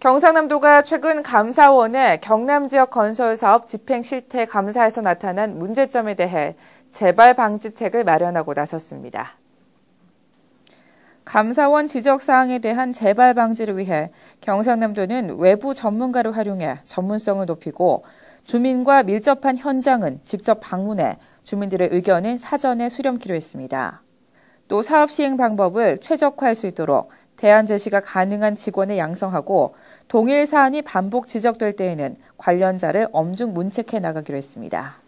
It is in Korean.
경상남도가 최근 감사원의 경남 지역 건설 사업 집행 실태 감사에서 나타난 문제점에 대해 재발 방지책을 마련하고 나섰습니다. 감사원 지적 사항에 대한 재발 방지를 위해 경상남도는 외부 전문가를 활용해 전문성을 높이고 주민과 밀접한 현장은 직접 방문해 주민들의 의견을 사전에 수렴키로 했습니다. 또 사업 시행 방법을 최적화할 수 있도록 대안 제시가 가능한 직원을 양성하고 동일 사안이 반복 지적될 때에는 관련자를 엄중 문책해 나가기로 했습니다.